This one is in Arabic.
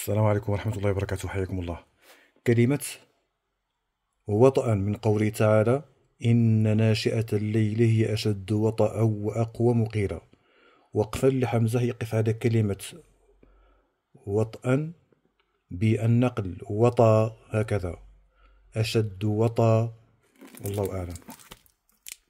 السلام عليكم ورحمة الله وبركاته حياكم الله كلمة وطأ من قوله تعالى إن ناشئة الليل هي أشد وطأ وأقوى مقيلا وقفا لحمزة يقف على كلمة وطأ بالنقل وطأ هكذا أشد وطأ والله أعلم